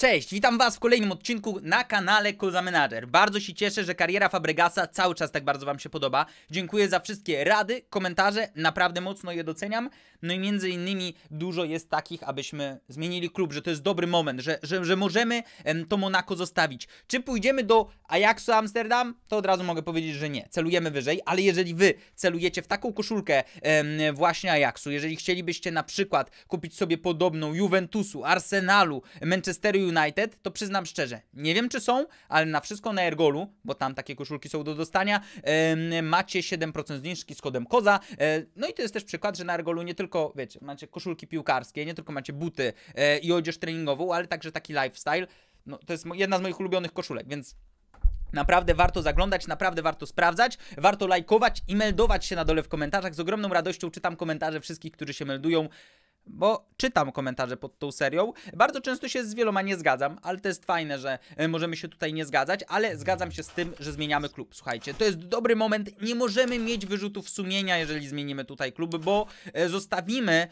Cześć, witam Was w kolejnym odcinku na kanale Koza Manager. Bardzo się cieszę, że kariera Fabregasa cały czas tak bardzo Wam się podoba. Dziękuję za wszystkie rady, komentarze, naprawdę mocno je doceniam. No i między innymi dużo jest takich, abyśmy zmienili klub, że to jest dobry moment, że, że, że możemy to Monako zostawić. Czy pójdziemy do Ajaxu Amsterdam? To od razu mogę powiedzieć, że nie. Celujemy wyżej, ale jeżeli Wy celujecie w taką koszulkę właśnie Ajaxu, jeżeli chcielibyście na przykład kupić sobie podobną Juventusu, Arsenalu, Manchesteru United, to przyznam szczerze, nie wiem czy są, ale na wszystko na Ergolu, bo tam takie koszulki są do dostania, yy, macie 7% zniżki z kodem KOZA. Yy, no i to jest też przykład, że na Ergolu nie tylko, wiecie, macie koszulki piłkarskie, nie tylko macie buty yy, i odzież treningową, ale także taki lifestyle. No, to jest jedna z moich ulubionych koszulek, więc Naprawdę warto zaglądać, naprawdę warto sprawdzać, warto lajkować i meldować się na dole w komentarzach. Z ogromną radością czytam komentarze wszystkich, którzy się meldują bo czytam komentarze pod tą serią. Bardzo często się z wieloma nie zgadzam, ale to jest fajne, że e, możemy się tutaj nie zgadzać, ale zgadzam się z tym, że zmieniamy klub. Słuchajcie, to jest dobry moment, nie możemy mieć wyrzutów sumienia, jeżeli zmienimy tutaj klub, bo e, zostawimy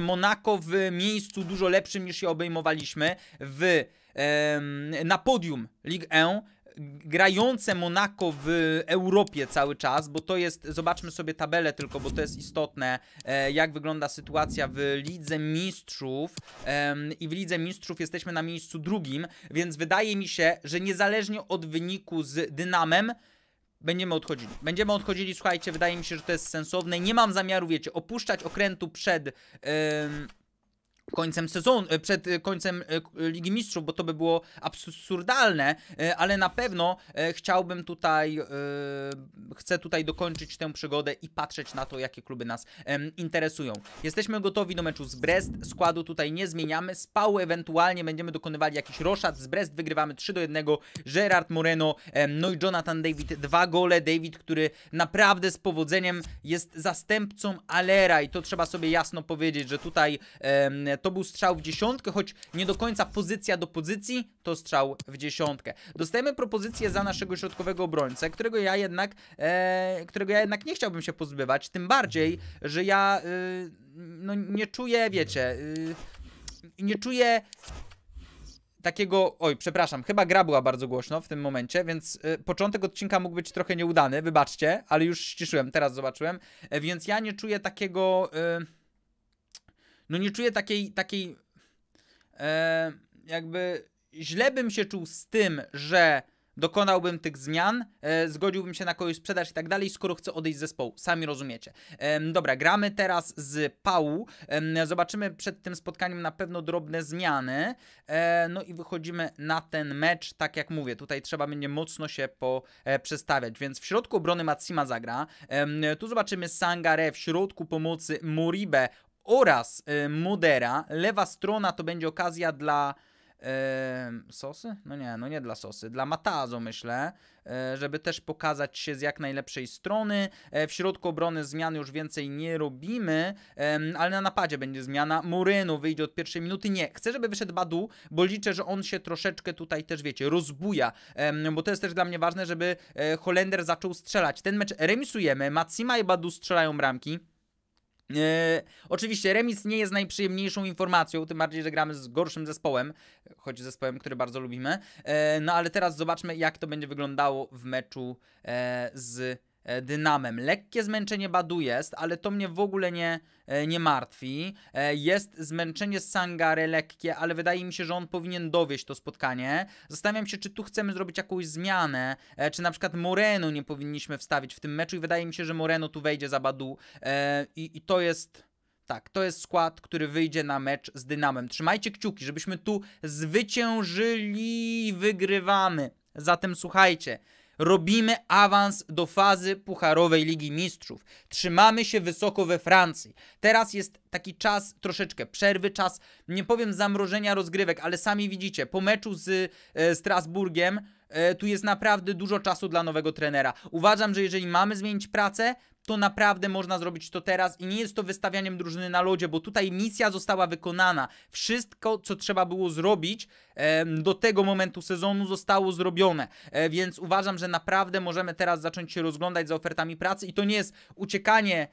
Monako w miejscu dużo lepszym niż je obejmowaliśmy w na podium Ligue 1 grające Monako w Europie cały czas, bo to jest, zobaczmy sobie tabelę tylko, bo to jest istotne, e, jak wygląda sytuacja w Lidze Mistrzów i w Lidze Mistrzów jesteśmy na miejscu drugim, więc wydaje mi się, że niezależnie od wyniku z Dynamem, Będziemy odchodzili. Będziemy odchodzili, słuchajcie, wydaje mi się, że to jest sensowne. Nie mam zamiaru, wiecie, opuszczać okrętu przed... Yy końcem sezonu, e, przed e, końcem e, Ligi Mistrzów, bo to by było absurdalne, ale na pewno chciałbym tutaj, chcę tutaj dokończyć tę przygodę i patrzeć na to, jakie kluby nas interesują. Jesteśmy gotowi do meczu z Brest, składu tutaj nie zmieniamy, z Pału ewentualnie będziemy dokonywali jakiś roszad, z Brest wygrywamy 3 do 1, Gerard Moreno, no i Jonathan David, dwa gole, David, który naprawdę z powodzeniem jest zastępcą Alera i to trzeba sobie jasno powiedzieć, że tutaj to był strzał w dziesiątkę, choć nie do końca pozycja do pozycji, to strzał w dziesiątkę. Dostajemy propozycję za naszego środkowego obrońcę, którego ja jednak, e, którego ja jednak nie chciałbym się pozbywać, tym bardziej, że ja y, no, nie czuję, wiecie, y, nie czuję takiego, oj, przepraszam, chyba gra była bardzo głośno w tym momencie, więc y, początek odcinka mógł być trochę nieudany, wybaczcie, ale już ściszyłem, teraz zobaczyłem, więc ja nie czuję takiego... Y, no nie czuję takiej, takiej e, jakby źle bym się czuł z tym, że dokonałbym tych zmian, e, zgodziłbym się na kogoś sprzedaż i tak dalej, skoro chcę odejść z zespołu. Sami rozumiecie. E, dobra, gramy teraz z Pału. E, zobaczymy przed tym spotkaniem na pewno drobne zmiany. E, no i wychodzimy na ten mecz, tak jak mówię. Tutaj trzeba będzie mocno się poprzestawiać. przestawiać. Więc w środku obrony Matsima zagra. tu zobaczymy Sangare, w środku pomocy Moribe oraz y, Modera. Lewa strona to będzie okazja dla y, Sosy? No nie, no nie dla Sosy, dla Matazo myślę, y, żeby też pokazać się z jak najlepszej strony. E, w środku obrony zmian już więcej nie robimy, ale na napadzie będzie zmiana. Moreno wyjdzie od pierwszej minuty. Nie, chcę, żeby wyszedł Badu, bo liczę, że on się troszeczkę tutaj też, wiecie, rozbuja, bo to jest też dla mnie ważne, żeby e, Holender zaczął strzelać. Ten mecz remisujemy, Matsima i Badu strzelają bramki. E, oczywiście remis nie jest najprzyjemniejszą informacją, tym bardziej, że gramy z gorszym zespołem, choć zespołem, który bardzo lubimy. E, no ale teraz zobaczmy, jak to będzie wyglądało w meczu e, z E, dynamem. Lekkie zmęczenie Badu jest, ale to mnie w ogóle nie, e, nie martwi. E, jest zmęczenie Sangary lekkie, ale wydaje mi się, że on powinien dowieść to spotkanie. Zastanawiam się, czy tu chcemy zrobić jakąś zmianę, czy na przykład Moreno nie powinniśmy wstawić w tym meczu i wydaje mi się, że Moreno tu wejdzie za Badu i, i to jest... Tak, to jest skład, który wyjdzie na mecz z Dynamem. Trzymajcie kciuki, żebyśmy tu zwyciężyli. Wygrywamy. Zatem słuchajcie, Robimy awans do fazy Pucharowej Ligi Mistrzów. Trzymamy się wysoko we Francji. Teraz jest taki czas troszeczkę przerwy, czas, nie powiem zamrożenia rozgrywek, ale sami widzicie, po meczu z e, Strasburgiem e, tu jest naprawdę dużo czasu dla nowego trenera. Uważam, że jeżeli mamy zmienić pracę, to naprawdę można zrobić to teraz i nie jest to wystawianiem drużyny na lodzie, bo tutaj misja została wykonana. Wszystko, co trzeba było zrobić e, do tego momentu sezonu zostało zrobione, e, więc uważam, że naprawdę możemy teraz zacząć się rozglądać za ofertami pracy i to nie jest uciekanie e,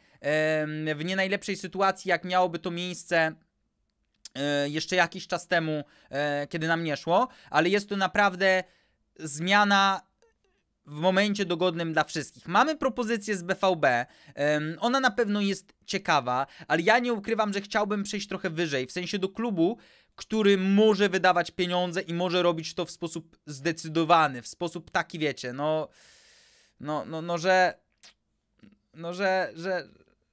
w nie najlepszej sytuacji, jak miałoby to miejsce e, jeszcze jakiś czas temu, e, kiedy nam nie szło, ale jest to naprawdę zmiana w momencie dogodnym dla wszystkich. Mamy propozycję z BVB, um, ona na pewno jest ciekawa, ale ja nie ukrywam, że chciałbym przejść trochę wyżej, w sensie do klubu, który może wydawać pieniądze i może robić to w sposób zdecydowany, w sposób taki, wiecie, no, no, no, no że, no, że, że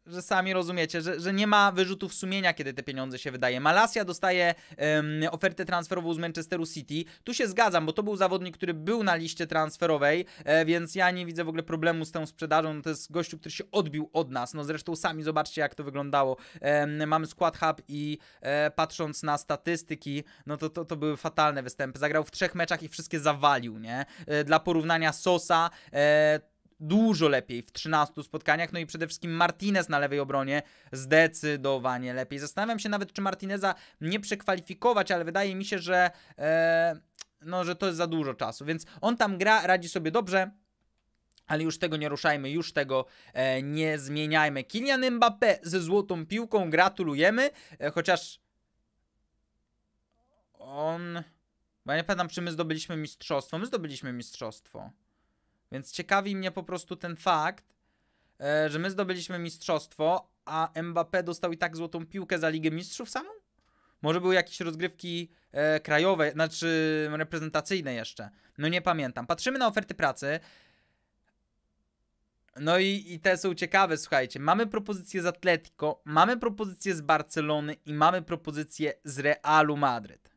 że sami rozumiecie, że, że nie ma wyrzutów sumienia, kiedy te pieniądze się wydaje. Malasia dostaje um, ofertę transferową z Manchesteru City. Tu się zgadzam, bo to był zawodnik, który był na liście transferowej, e, więc ja nie widzę w ogóle problemu z tą sprzedażą. No to jest gościu, który się odbił od nas. No zresztą sami zobaczcie, jak to wyglądało. E, mamy skład hub i e, patrząc na statystyki, no to, to, to były fatalne występy. Zagrał w trzech meczach i wszystkie zawalił, nie? E, dla porównania Sosa, e, dużo lepiej w 13 spotkaniach. No i przede wszystkim Martinez na lewej obronie zdecydowanie lepiej. Zastanawiam się nawet, czy Martineza nie przekwalifikować, ale wydaje mi się, że. E, no, że to jest za dużo czasu, więc on tam gra, radzi sobie dobrze, ale już tego nie ruszajmy, już tego e, nie zmieniajmy. Kylian Mbappé ze złotą piłką, gratulujemy, e, chociaż on... Bo ja nie pamiętam, czy my zdobyliśmy mistrzostwo. My zdobyliśmy mistrzostwo. Więc ciekawi mnie po prostu ten fakt, e, że my zdobyliśmy mistrzostwo, a Mbappé dostał i tak złotą piłkę za Ligę Mistrzów samą? Może były jakieś rozgrywki e, krajowe, znaczy reprezentacyjne jeszcze. No nie pamiętam. Patrzymy na oferty pracy. No i, i te są ciekawe, słuchajcie. Mamy propozycję z Atletico, mamy propozycję z Barcelony i mamy propozycję z Realu Madryt.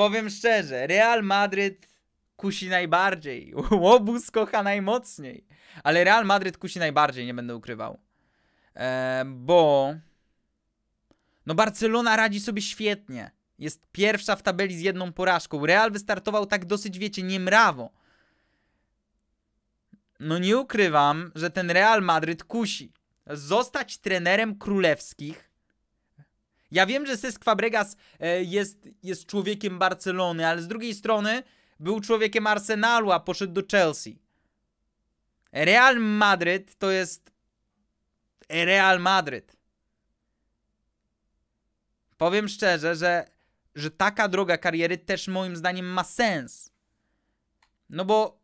Powiem szczerze, Real Madryt kusi najbardziej. Łobuz kocha najmocniej. Ale Real Madryt kusi najbardziej, nie będę ukrywał. E, bo... No Barcelona radzi sobie świetnie. Jest pierwsza w tabeli z jedną porażką. Real wystartował tak dosyć, wiecie, niemrawo. No nie ukrywam, że ten Real Madryt kusi. Zostać trenerem królewskich ja wiem, że Cesc Fabregas e, jest, jest człowiekiem Barcelony, ale z drugiej strony był człowiekiem Arsenalu, a poszedł do Chelsea. Real Madrid to jest Real Madrid. Powiem szczerze, że, że taka droga kariery też moim zdaniem ma sens. No bo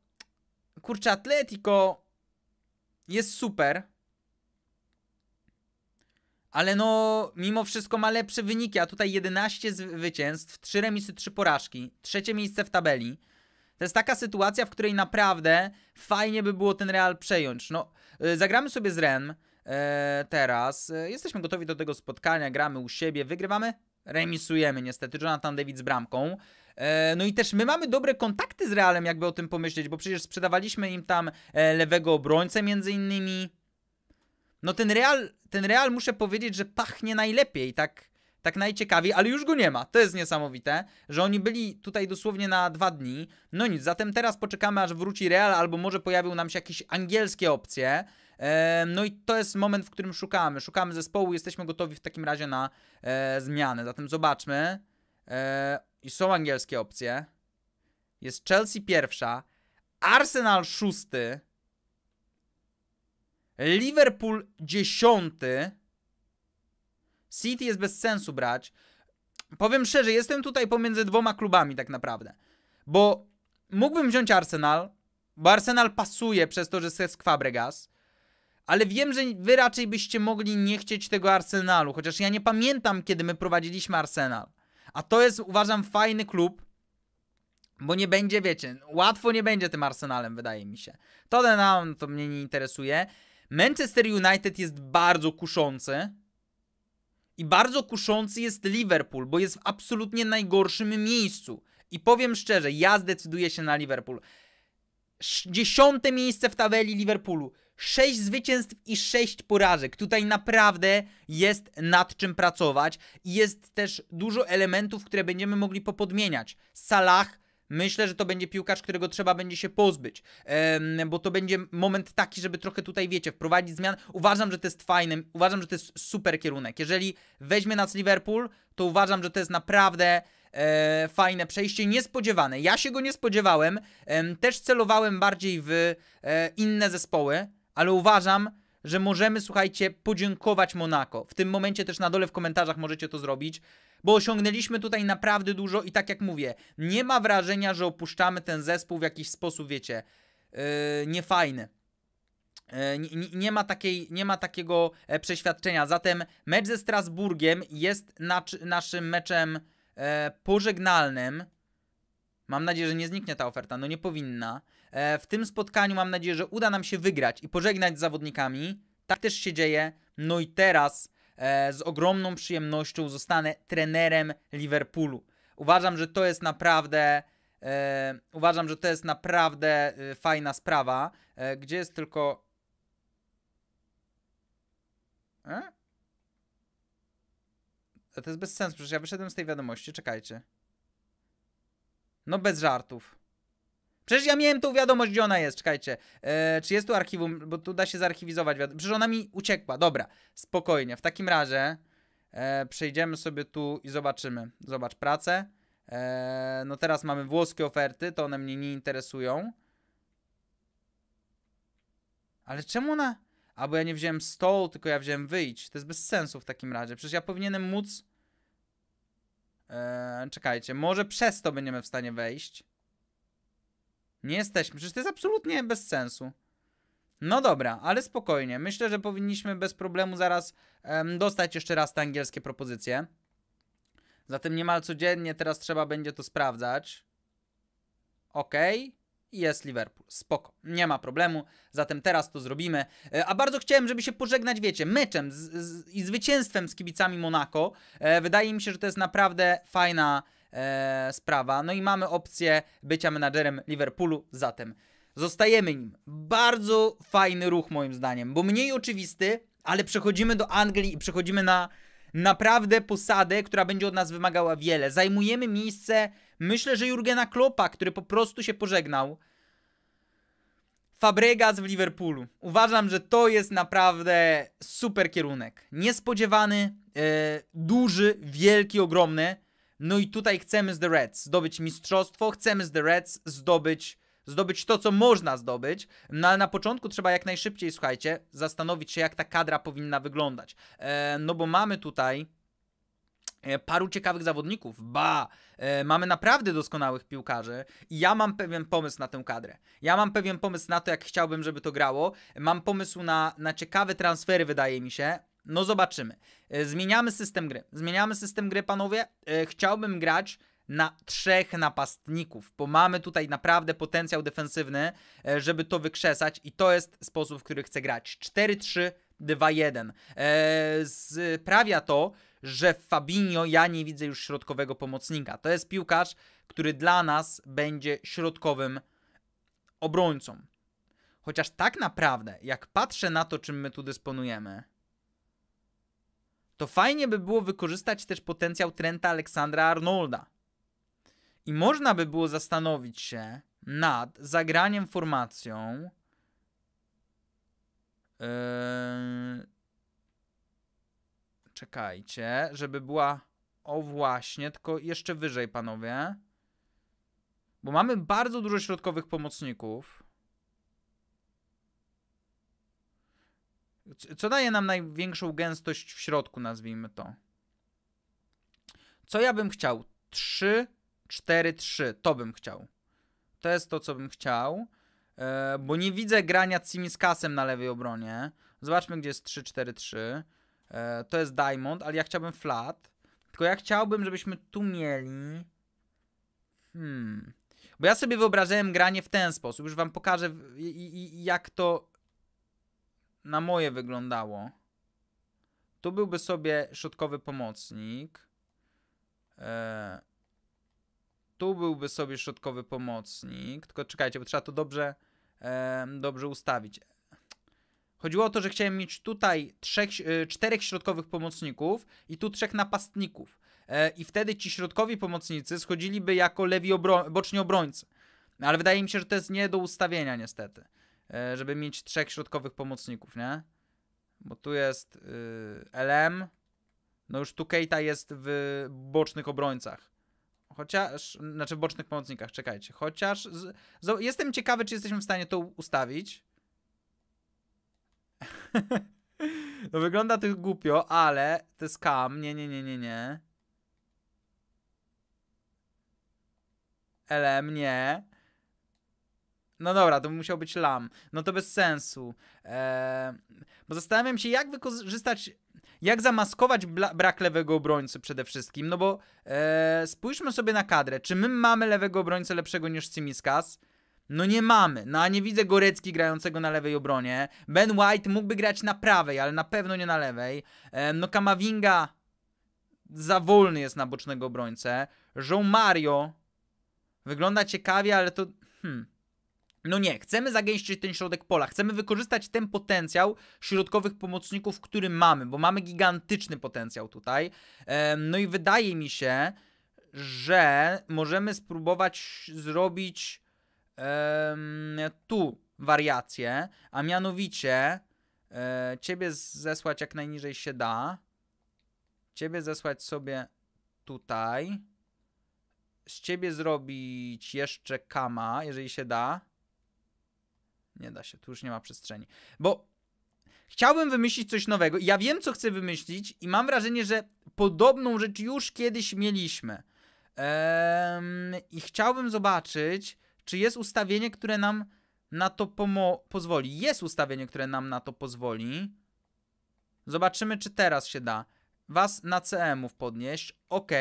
kurczę, Atletico jest super, ale no mimo wszystko ma lepsze wyniki, a tutaj 11 zwycięstw, 3 remisy, 3 porażki, trzecie miejsce w tabeli. To jest taka sytuacja, w której naprawdę fajnie by było ten Real przejąć. No, y, zagramy sobie z Ren e, teraz. E, jesteśmy gotowi do tego spotkania, gramy u siebie, wygrywamy, remisujemy niestety. Jonathan David z bramką. E, no i też my mamy dobre kontakty z Realem, jakby o tym pomyśleć, bo przecież sprzedawaliśmy im tam lewego obrońcę między innymi. No ten Real, ten Real muszę powiedzieć, że pachnie najlepiej, tak, tak najciekawiej, ale już go nie ma. To jest niesamowite, że oni byli tutaj dosłownie na dwa dni. No nic, zatem teraz poczekamy, aż wróci Real, albo może pojawią nam się jakieś angielskie opcje. No i to jest moment, w którym szukamy. Szukamy zespołu, jesteśmy gotowi w takim razie na e, zmianę. Zatem zobaczmy. E, I są angielskie opcje. Jest Chelsea pierwsza, Arsenal szósty, Liverpool dziesiąty. City jest bez sensu brać. Powiem szczerze, jestem tutaj pomiędzy dwoma klubami tak naprawdę. Bo mógłbym wziąć Arsenal, bo Arsenal pasuje przez to, że jest Fabregas. Ale wiem, że wy raczej byście mogli nie chcieć tego Arsenalu, chociaż ja nie pamiętam, kiedy my prowadziliśmy Arsenal. A to jest, uważam, fajny klub, bo nie będzie, wiecie, łatwo nie będzie tym Arsenalem, wydaje mi się. Tottenham to mnie nie interesuje. Manchester United jest bardzo kuszący. I bardzo kuszący jest Liverpool, bo jest w absolutnie najgorszym miejscu. I powiem szczerze, ja zdecyduję się na Liverpool. Dziesiąte miejsce w tabeli Liverpoolu. Sześć zwycięstw i sześć porażek. Tutaj naprawdę jest nad czym pracować. I jest też dużo elementów, które będziemy mogli popodmieniać. Salah, Myślę, że to będzie piłkarz, którego trzeba będzie się pozbyć, bo to będzie moment taki, żeby trochę tutaj, wiecie, wprowadzić zmian. Uważam, że to jest fajny, uważam, że to jest super kierunek. Jeżeli weźmie nas Liverpool, to uważam, że to jest naprawdę e, fajne przejście, niespodziewane. Ja się go nie spodziewałem, też celowałem bardziej w e, inne zespoły, ale uważam, że możemy, słuchajcie, podziękować Monako. W tym momencie też na dole w komentarzach możecie to zrobić, bo osiągnęliśmy tutaj naprawdę dużo i tak jak mówię, nie ma wrażenia, że opuszczamy ten zespół w jakiś sposób, wiecie, yy, niefajny. E, nie, nie, ma takiej, nie ma takiego e, przeświadczenia. Zatem mecz ze Strasburgiem jest naszym meczem pożegnalnym. Mam nadzieję, że nie zniknie ta oferta. No nie powinna. E, w tym spotkaniu mam nadzieję, że uda nam się wygrać i pożegnać z zawodnikami. Tak też się dzieje. No i teraz e, z ogromną przyjemnością zostanę trenerem Liverpoolu. Uważam, że to jest naprawdę. E, uważam, że to jest naprawdę fajna sprawa. gdzie jest tylko. E? To jest bez sensu, przecież ja wyszedłem z tej wiadomości, czekajcie. No bez żartów. Przecież ja miałem tą wiadomość, gdzie ona jest, czekajcie. E, czy jest tu archiwum, bo tu da się zarchiwizować Przecież ona mi uciekła, dobra, spokojnie. W takim razie e, przejdziemy sobie tu i zobaczymy. Zobacz pracę. E, no teraz mamy włoskie oferty, to one mnie nie interesują. Ale czemu ona... Albo ja nie wziąłem stołu, tylko ja wziąłem wyjść. To jest bez sensu w takim razie. Przecież ja powinienem móc... Eee, czekajcie, może przez to będziemy w stanie wejść. Nie jesteśmy. Przecież to jest absolutnie bez sensu. No dobra, ale spokojnie. Myślę, że powinniśmy bez problemu zaraz em, dostać jeszcze raz te angielskie propozycje. Zatem niemal codziennie teraz trzeba będzie to sprawdzać. OK jest Liverpool. Spoko, nie ma problemu, zatem teraz to zrobimy. E, a bardzo chciałem, żeby się pożegnać, wiecie, meczem z, z, i zwycięstwem z kibicami Monaco e, Wydaje mi się, że to jest naprawdę fajna E, sprawa. No i mamy opcję bycia menadżerem Liverpoolu, zatem zostajemy nim. Bardzo fajny ruch moim zdaniem, bo mniej oczywisty, ale przechodzimy do Anglii i przechodzimy na naprawdę posadę, która będzie od nas wymagała wiele. Zajmujemy miejsce, myślę, że Jurgena Kloppa, który po prostu się pożegnał. Fabregas w Liverpoolu. Uważam, że to jest naprawdę super kierunek. Niespodziewany, e, duży, wielki, ogromny. No i tutaj chcemy z The Reds zdobyć mistrzostwo, chcemy z The Reds zdobyć zdobyć to, co można zdobyć, no ale na początku trzeba jak najszybciej, słuchajcie, zastanowić się, jak ta kadra powinna wyglądać. E, no bo mamy tutaj e, paru ciekawych zawodników, ba, e, mamy naprawdę doskonałych piłkarzy i ja mam pewien pomysł na tę kadrę. Ja mam pewien pomysł na to, jak chciałbym, żeby to grało. Mam pomysł na, na ciekawe transfery, wydaje mi się. No zobaczymy. E, zmieniamy system gry. Zmieniamy system gry, panowie. E, chciałbym grać na trzech napastników, bo mamy tutaj naprawdę potencjał defensywny, e, żeby to wykrzesać i to jest sposób, w który chcę grać. 4-3-2-1. Sprawia to, że w Fabinho ja nie widzę już środkowego pomocnika. To jest piłkarz, który dla nas będzie środkowym obrońcą. Chociaż tak naprawdę, jak patrzę na to, czym my tu dysponujemy, to fajnie by było wykorzystać też potencjał Trenta Aleksandra Arnolda. I można by było zastanowić się nad zagraniem formacją yy... czekajcie, żeby była o właśnie, tylko jeszcze wyżej panowie. Bo mamy bardzo dużo środkowych pomocników. Co daje nam największą gęstość w środku, nazwijmy to? Co ja bym chciał? 3, 4, 3. To bym chciał. To jest to, co bym chciał. E, bo nie widzę grania Cimiskasem na lewej obronie. Zobaczmy, gdzie jest 3, 4, 3. E, to jest Diamond, ale ja chciałbym flat. Tylko ja chciałbym, żebyśmy tu mieli... Hmm... Bo ja sobie wyobrażałem granie w ten sposób. Już wam pokażę, jak to na moje wyglądało. Tu byłby sobie środkowy pomocnik. E, tu byłby sobie środkowy pomocnik. Tylko czekajcie, bo trzeba to dobrze, e, dobrze ustawić. Chodziło o to, że chciałem mieć tutaj trzech, e, czterech środkowych pomocników i tu trzech napastników. E, I wtedy ci środkowi pomocnicy schodziliby jako lewi obro boczni obrońcy. Ale wydaje mi się, że to jest nie do ustawienia niestety. E, żeby mieć trzech środkowych pomocników, nie? Bo tu jest y, LM, no już tu Keita jest w bocznych obrońcach. Chociaż, znaczy w bocznych pomocnikach, czekajcie. Chociaż z, z, jestem ciekawy, czy jesteśmy w stanie to ustawić. no wygląda to głupio, ale to jest kam. Nie, nie, nie, nie, nie. LM nie. No dobra, to musiał być lam. No to bez sensu. Eee, bo zastanawiam się, jak wykorzystać, jak zamaskować brak lewego obrońcy przede wszystkim. No bo eee, spójrzmy sobie na kadrę. Czy my mamy lewego obrońcę lepszego niż Cimiskas? No nie mamy. No a nie widzę Gorecki grającego na lewej obronie. Ben White mógłby grać na prawej, ale na pewno nie na lewej. Eee, no Kamavinga za wolny jest na bocznego obrońcę. João Mario wygląda ciekawie, ale to... Hmm. No nie, chcemy zagęścić ten środek pola, chcemy wykorzystać ten potencjał środkowych pomocników, który mamy, bo mamy gigantyczny potencjał tutaj. No i wydaje mi się, że możemy spróbować zrobić tu wariację, a mianowicie e, ciebie zesłać jak najniżej się da, ciebie zesłać sobie tutaj, z ciebie zrobić jeszcze kama, jeżeli się da nie da się, tu już nie ma przestrzeni. Bo chciałbym wymyślić coś nowego. Ja wiem, co chcę wymyślić i mam wrażenie, że podobną rzecz już kiedyś mieliśmy. Ehm, I chciałbym zobaczyć, czy jest ustawienie, które nam na to pozwoli. Jest ustawienie, które nam na to pozwoli. Zobaczymy, czy teraz się da. Was na CM-ów podnieść. OK.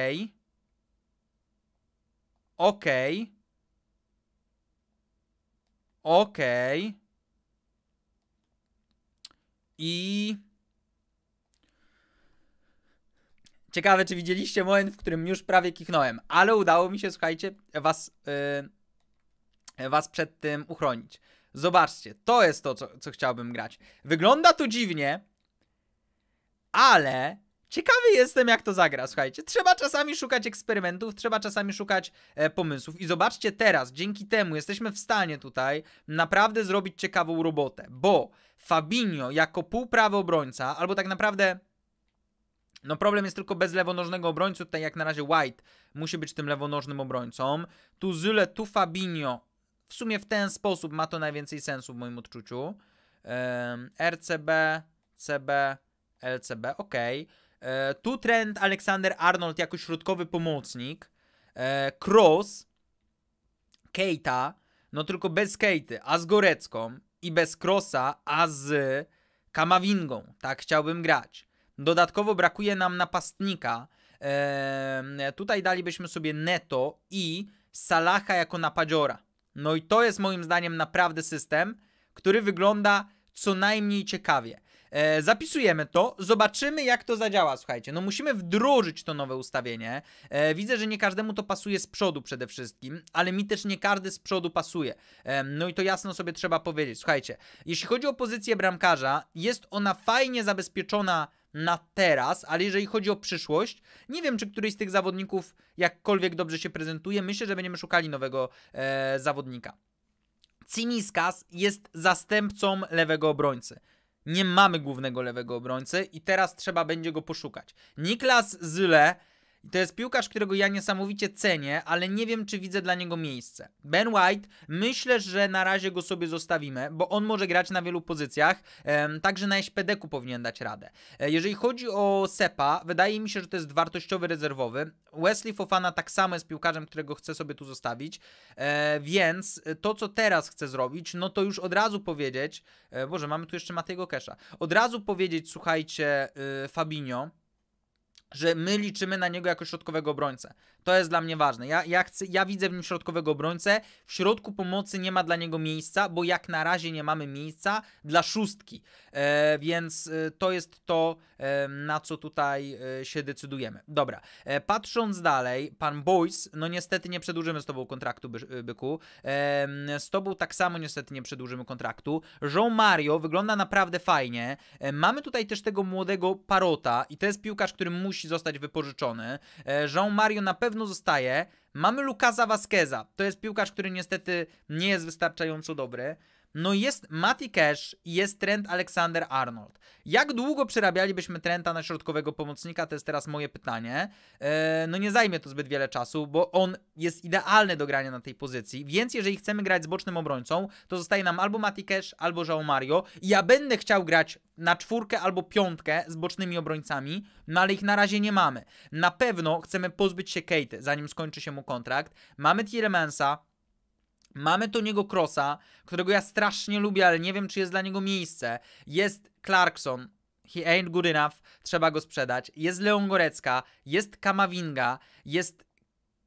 OK. Okej. Okay. I... Ciekawe, czy widzieliście moment, w którym już prawie kichnąłem, ale udało mi się, słuchajcie, was, yy, was przed tym uchronić. Zobaczcie, to jest to, co, co chciałbym grać. Wygląda to dziwnie, ale Ciekawy jestem, jak to zagra, słuchajcie. Trzeba czasami szukać eksperymentów, trzeba czasami szukać e, pomysłów. I zobaczcie teraz, dzięki temu jesteśmy w stanie tutaj naprawdę zrobić ciekawą robotę, bo Fabinho jako półprawy obrońca, albo tak naprawdę no problem jest tylko bez lewonożnego obrońcy, tutaj jak na razie White musi być tym lewonożnym obrońcą. Tu Zyle, tu Fabinho. W sumie w ten sposób ma to najwięcej sensu w moim odczuciu. RCB, CB, LCB, ok. E, tu trend Alexander Arnold jako środkowy pomocnik. Cross, e, Keita, no tylko bez Keity, a z Gorecką i bez Crossa, a z Kamawingą. Tak chciałbym grać. Dodatkowo brakuje nam napastnika. E, tutaj dalibyśmy sobie Neto i Salaha jako napadziora. No i to jest moim zdaniem naprawdę system, który wygląda co najmniej ciekawie. E, zapisujemy to, zobaczymy jak to zadziała, słuchajcie. No musimy wdrożyć to nowe ustawienie. E, widzę, że nie każdemu to pasuje z przodu przede wszystkim, ale mi też nie każdy z przodu pasuje. E, no i to jasno sobie trzeba powiedzieć. Słuchajcie, jeśli chodzi o pozycję bramkarza, jest ona fajnie zabezpieczona na teraz, ale jeżeli chodzi o przyszłość, nie wiem, czy któryś z tych zawodników jakkolwiek dobrze się prezentuje. Myślę, że będziemy szukali nowego e, zawodnika. Cimiskas jest zastępcą lewego obrońcy. Nie mamy głównego lewego obrońcy i teraz trzeba będzie go poszukać. Niklas Zyle i to jest piłkarz, którego ja niesamowicie cenię, ale nie wiem, czy widzę dla niego miejsce. Ben White, myślę, że na razie go sobie zostawimy, bo on może grać na wielu pozycjach, także na SPD-ku powinien dać radę. E, jeżeli chodzi o Sepa, wydaje mi się, że to jest wartościowy rezerwowy. Wesley Fofana tak samo jest piłkarzem, którego chcę sobie tu zostawić, e, więc to, co teraz chcę zrobić, no to już od razu powiedzieć, e, Boże, mamy tu jeszcze Matego Kesza, od razu powiedzieć, słuchajcie, y, Fabinho, że my liczymy na niego jako środkowego obrońcę. To jest dla mnie ważne. Ja, ja, chcę, ja widzę w nim środkowego obrońcę. W środku pomocy nie ma dla niego miejsca, bo jak na razie nie mamy miejsca dla szóstki. E, więc e, to jest to, e, na co tutaj e, się decydujemy. Dobra, e, patrząc dalej, pan Boyce, no niestety nie przedłużymy z tobą kontraktu, by, e, byku. z tobą tak samo niestety nie przedłużymy kontraktu. Jean Mario wygląda naprawdę fajnie. mamy tutaj też tego młodego Parota i to jest piłkarz, który musi musi zostać wypożyczony. E, Jean Mario na pewno zostaje. Mamy Lukasa Vasqueza. To jest piłkarz, który niestety nie jest wystarczająco dobry. No jest Matty Cash i jest Trent Alexander-Arnold. Jak długo przerabialibyśmy Trenta na środkowego pomocnika? To jest teraz moje pytanie. Eee, no nie zajmie to zbyt wiele czasu, bo on jest idealny do grania na tej pozycji, więc jeżeli chcemy grać z bocznym obrońcą, to zostaje nam albo Matty Cash, albo João Mario. Ja będę chciał grać na czwórkę albo piątkę z bocznymi obrońcami, no ale ich na razie nie mamy. Na pewno chcemy pozbyć się Kate, zanim skończy się mu kontrakt. Mamy Tieremansa, Mamy Toniego Crossa, którego ja strasznie lubię, ale nie wiem, czy jest dla niego miejsce. Jest Clarkson, he ain't good enough, trzeba go sprzedać. Jest Leon Gorecka, jest Kamavinga, jest...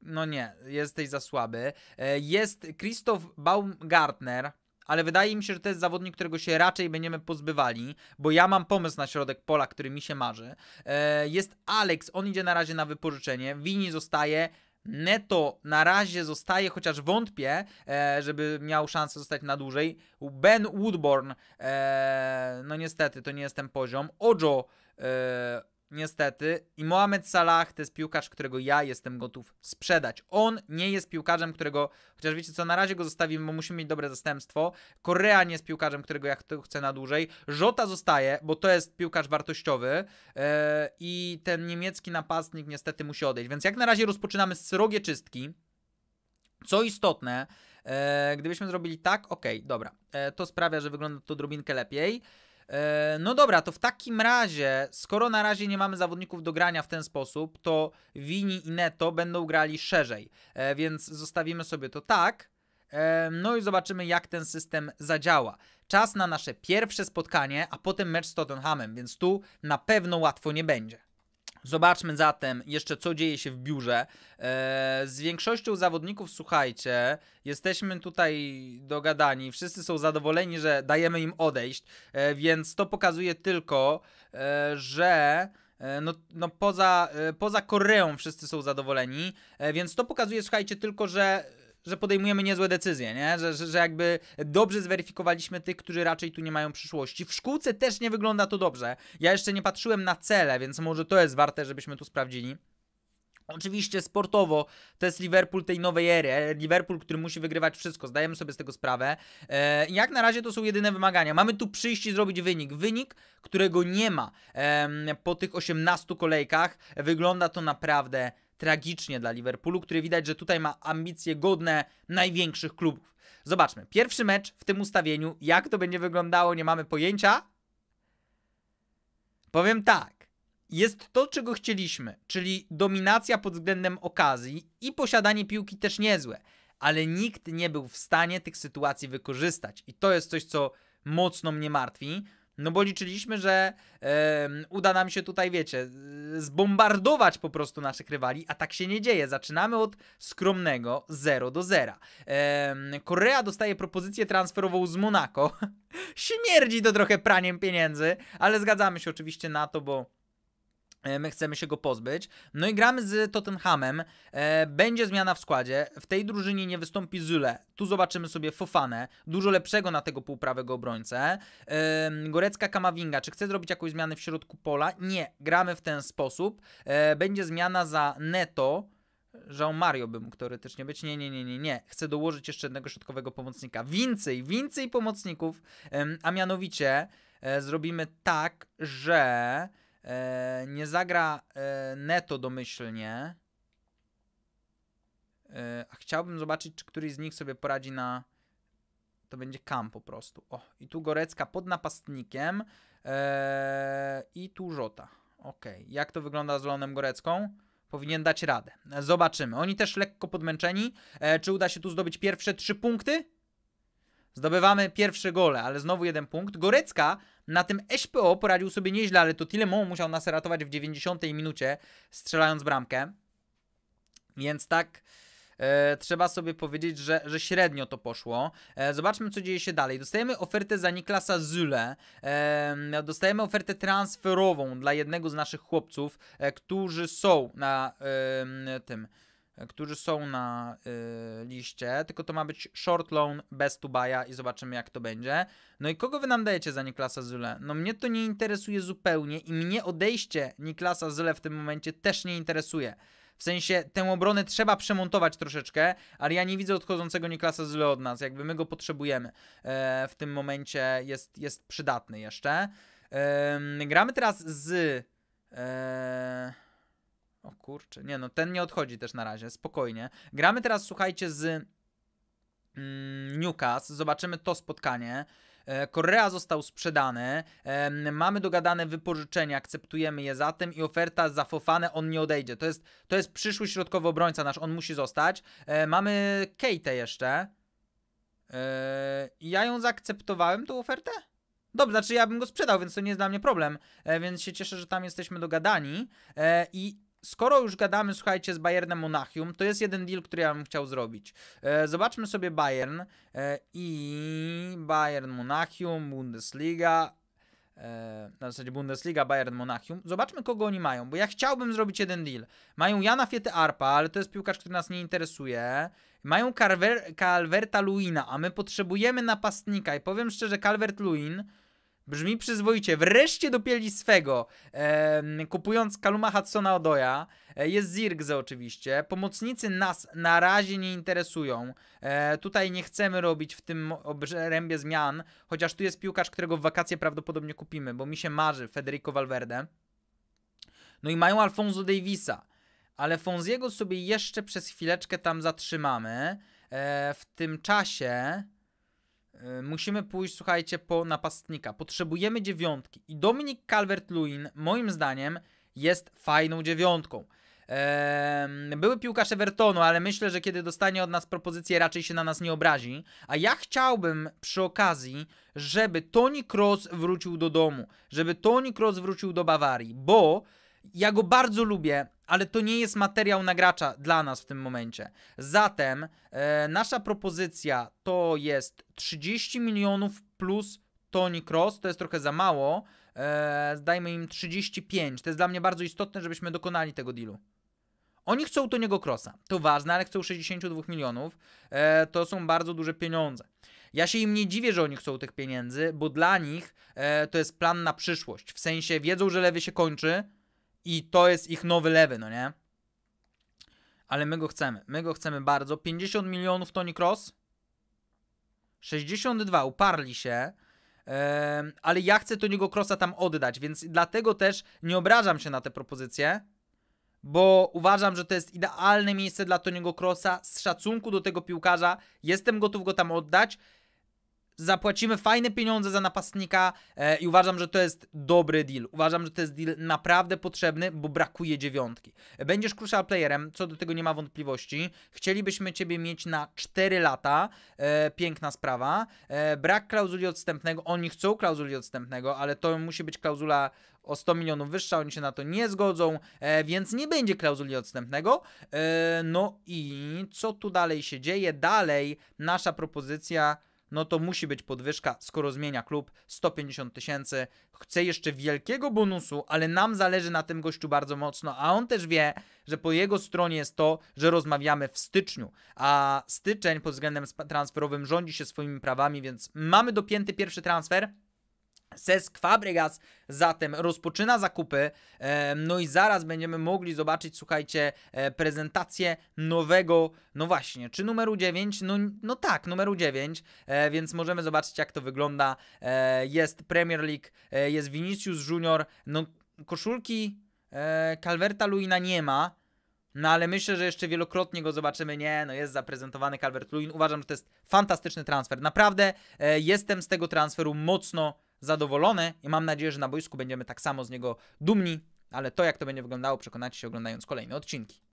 No nie, jesteś za słaby. E, jest Christoph Baumgartner, ale wydaje mi się, że to jest zawodnik, którego się raczej będziemy pozbywali, bo ja mam pomysł na środek pola, który mi się marzy. E, jest Alex, on idzie na razie na wypożyczenie, Wini zostaje, Neto na razie zostaje, chociaż wątpię, e, żeby miał szansę zostać na dłużej. Ben Woodborn, e, no niestety, to nie jest ten poziom. Ojo e, niestety. I Mohamed Salah to jest piłkarz, którego ja jestem gotów sprzedać. On nie jest piłkarzem, którego, chociaż wiecie co, na razie go zostawimy, bo musimy mieć dobre zastępstwo. Korea nie jest piłkarzem, którego ja chcę na dłużej. Żota zostaje, bo to jest piłkarz wartościowy yy, i ten niemiecki napastnik niestety musi odejść. Więc jak na razie rozpoczynamy srogie czystki. Co istotne, e, gdybyśmy zrobili tak, ok, dobra, e, to sprawia, że wygląda to drobinkę lepiej. E, no dobra, to w takim razie, skoro na razie nie mamy zawodników do grania w ten sposób, to Wini i Neto będą grali szerzej, e, więc zostawimy sobie to tak. E, no i zobaczymy, jak ten system zadziała. Czas na nasze pierwsze spotkanie, a potem mecz z Tottenhamem, więc tu na pewno łatwo nie będzie. Zobaczmy zatem jeszcze, co dzieje się w biurze. E, z większością zawodników, słuchajcie, jesteśmy tutaj dogadani. Wszyscy są zadowoleni, że dajemy im odejść, e, więc to pokazuje tylko, e, że no, no poza, poza Koreą wszyscy są zadowoleni, więc to pokazuje, słuchajcie, tylko, że że podejmujemy niezłe decyzje, nie? Że, że, że, jakby dobrze zweryfikowaliśmy tych, którzy raczej tu nie mają przyszłości. W szkółce też nie wygląda to dobrze. Ja jeszcze nie patrzyłem na cele, więc może to jest warte, żebyśmy tu sprawdzili. Oczywiście sportowo to jest Liverpool tej nowej ery. Liverpool, który musi wygrywać wszystko, zdajemy sobie z tego sprawę. E, jak na razie to są jedyne wymagania. Mamy tu przyjść i zrobić wynik. Wynik, którego nie ma e, po tych 18 kolejkach. Wygląda to naprawdę tragicznie dla Liverpoolu, który widać, że tutaj ma ambicje godne największych klubów. Zobaczmy, pierwszy mecz w tym ustawieniu, jak to będzie wyglądało, nie mamy pojęcia. Powiem tak, jest to, czego chcieliśmy, czyli dominacja pod względem okazji i posiadanie piłki też niezłe, ale nikt nie był w stanie tych sytuacji wykorzystać i to jest coś, co mocno mnie martwi, no bo liczyliśmy, że uda nam się tutaj, wiecie, zbombardować po prostu naszych rywali, a tak się nie dzieje. Zaczynamy od skromnego 0 do 0. Korea dostaje propozycję transferową z Monako. Śmierdzi to trochę praniem pieniędzy, ale zgadzamy się oczywiście na to, bo E, my chcemy się go pozbyć. No i gramy z Tottenhamem. E, będzie zmiana w składzie. W tej drużynie nie wystąpi Zyle. Tu zobaczymy sobie Fofanę. Dużo lepszego na tego półprawego obrońcę. E, Gorecka Kamawinga. Czy chce zrobić jakąś zmianę w środku pola? Nie. Gramy w ten sposób. będzie zmiana za Neto. Żał Mario by mógł teoretycznie być. Nie, nie, nie, nie, nie. Chcę dołożyć jeszcze jednego środkowego pomocnika. Więcej, więcej pomocników. a mianowicie zrobimy tak, że e, nie zagra e, neto domyślnie, e, a chciałbym zobaczyć, czy któryś z nich sobie poradzi na... To będzie kam po prostu. O, i tu Gorecka pod napastnikiem e, i tu Żota. Ok, jak to wygląda z Leonem Gorecką? powinien dać radę. Zobaczymy. Oni też lekko podmęczeni. E, czy uda się tu zdobyć pierwsze trzy punkty? Zdobywamy pierwsze gole, ale znowu jeden punkt. Gorecka na tym SPO poradził sobie nieźle, ale to tyle Mont musiał nas ratować w 90 minucie, strzelając bramkę. Więc tak e, trzeba sobie powiedzieć, że, że średnio to poszło. E, zobaczmy, co dzieje się dalej. Dostajemy ofertę za Niklasa Zyle. No, dostajemy ofertę transferową dla jednego z naszych chłopców, e, którzy są na tym którzy są na y, liście, tylko to ma być short loan bez to i zobaczymy jak to będzie. No i kogo wy nam dajecie za Niklasa Zyle? No mnie to nie interesuje zupełnie i mnie odejście Niklasa Zyle w tym momencie też nie interesuje. W sensie tę obronę trzeba przemontować troszeczkę, ale ja nie widzę odchodzącego Niklasa Zyle od nas, jakby my go potrzebujemy. E, w tym momencie jest, jest przydatny jeszcze. E, gramy teraz z... E, o kurczę, nie no, ten nie odchodzi też na razie, spokojnie. Gramy teraz, słuchajcie, z mm, Newcastle, zobaczymy to spotkanie. Korea e, został sprzedany, mamy dogadane wypożyczenia, akceptujemy je zatem i oferta za Fofane, on nie odejdzie. To jest, to jest przyszły środkowy obrońca nasz, on musi zostać. E, mamy Kate jeszcze. E, ja ją zaakceptowałem, tą ofertę? Dobrze, znaczy ja bym go sprzedał, więc to nie jest dla mnie problem, więc się cieszę, że tam jesteśmy dogadani i skoro już gadamy, słuchajcie, z Bayernem Monachium, to jest jeden deal, który ja bym chciał zrobić. E, zobaczmy sobie Bayern e, i Bayern Monachium, Bundesliga, e, na zasadzie Bundesliga, Bayern Monachium. Zobaczmy, kogo oni mają, bo ja chciałbym zrobić jeden deal. Mają Jana Fiety Arpa, ale to jest piłkarz, który nas nie interesuje. Mają Calver Calverta Luina, a my potrzebujemy napastnika i powiem szczerze, Calvert Luin Brzmi przyzwoicie. Wreszcie dopieli swego. kupując Kaluma Hudsona Odoja. E, jest Zirgze oczywiście. Pomocnicy nas na razie nie interesują. E, tutaj nie chcemy robić w tym obrębie zmian. Chociaż tu jest piłkarz, którego w wakacje prawdopodobnie kupimy. Bo mi się marzy Federico Valverde. No i mają Alfonso Davisa. Ale Fonziego sobie jeszcze przez chwileczkę tam zatrzymamy. E, w tym czasie... E, musimy pójść, słuchajcie, po napastnika. Potrzebujemy dziewiątki. I Dominik Calvert-Lewin, moim zdaniem, jest fajną dziewiątką. Były piłkarz Evertonu, ale myślę, że kiedy dostanie od nas propozycję, raczej się na nas nie obrazi. A ja chciałbym przy okazji, żeby Tony Cross wrócił do domu, żeby Tony Cross wrócił do Bawarii, bo ja go bardzo lubię, ale to nie jest materiał nagracza dla nas w tym momencie. Zatem e, nasza propozycja to jest 30 milionów plus Tony Cross, to jest trochę za mało. E, dajmy im 35. To jest dla mnie bardzo istotne, żebyśmy dokonali tego dealu. Oni chcą niego Crossa. To ważne, ale chcą 62 milionów. E, to są bardzo duże pieniądze. Ja się im nie dziwię, że oni chcą tych pieniędzy, bo dla nich e, to jest plan na przyszłość. W sensie wiedzą, że lewy się kończy, i to jest ich nowy lewy, no nie? Ale my go chcemy. My go chcemy bardzo. 50 milionów Tony Cross. 62, uparli się. Um, ale ja chcę Toniego Crossa tam oddać, więc dlatego też nie obrażam się na te propozycje, bo uważam, że to jest idealne miejsce dla Toniego Crossa z szacunku do tego piłkarza. Jestem gotów go tam oddać zapłacimy fajne pieniądze za napastnika e, i uważam, że to jest dobry deal. Uważam, że to jest deal naprawdę potrzebny, bo brakuje dziewiątki. Będziesz crucial playerem, co do tego nie ma wątpliwości. Chcielibyśmy Ciebie mieć na 4 lata. E, piękna sprawa. E, brak klauzuli odstępnego. Oni chcą klauzuli odstępnego, ale to musi być klauzula o 100 milionów wyższa, oni się na to nie zgodzą, e, więc nie będzie klauzuli odstępnego. E, no i co tu dalej się dzieje? Dalej nasza propozycja no to musi być podwyżka, skoro zmienia klub 150 tysięcy. Chce jeszcze wielkiego bonusu, ale nam zależy na tym gościu bardzo mocno, a on też wie, że po jego stronie jest to, że rozmawiamy w styczniu, a styczeń pod względem transferowym rządzi się swoimi prawami, więc mamy dopięty pierwszy transfer. Cesc Fabregas zatem rozpoczyna zakupy, no i zaraz będziemy mogli zobaczyć, słuchajcie, e, prezentację nowego, no właśnie, czy numeru 9? No, no tak, numeru 9, e, więc możemy zobaczyć, jak to wygląda. E, jest Premier League, jest Vinicius Junior, no koszulki Calverta Luina nie ma, no ale myślę, że jeszcze wielokrotnie go zobaczymy. Nie, no jest zaprezentowany Calvert lewin Uważam, że to jest fantastyczny transfer. Naprawdę jestem z tego transferu mocno zadowolone i mam nadzieję, że na boisku będziemy tak samo z niego dumni, ale to jak to będzie wyglądało przekonacie się oglądając kolejne odcinki.